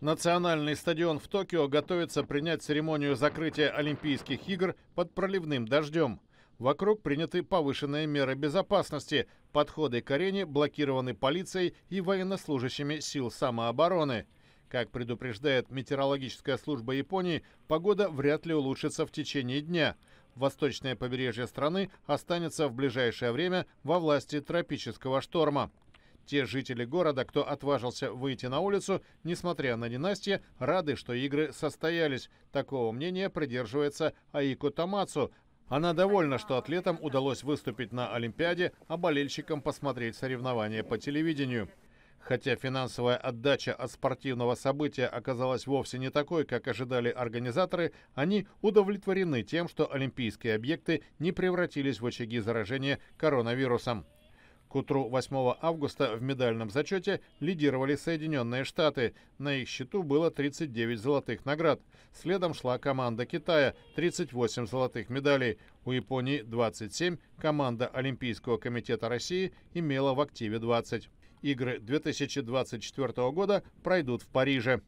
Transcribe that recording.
Национальный стадион в Токио готовится принять церемонию закрытия Олимпийских игр под проливным дождем. Вокруг приняты повышенные меры безопасности. Подходы к арене блокированы полицией и военнослужащими сил самообороны. Как предупреждает метеорологическая служба Японии, погода вряд ли улучшится в течение дня. Восточное побережье страны останется в ближайшее время во власти тропического шторма. Те жители города, кто отважился выйти на улицу, несмотря на ненастье, рады, что игры состоялись. Такого мнения придерживается Аико Тамацу, она довольна, что атлетам удалось выступить на Олимпиаде, а болельщикам посмотреть соревнования по телевидению. Хотя финансовая отдача от спортивного события оказалась вовсе не такой, как ожидали организаторы, они удовлетворены тем, что олимпийские объекты не превратились в очаги заражения коронавирусом. К утру 8 августа в медальном зачете лидировали Соединенные Штаты. На их счету было 39 золотых наград. Следом шла команда Китая – 38 золотых медалей. У Японии 27, команда Олимпийского комитета России имела в активе 20. Игры 2024 года пройдут в Париже.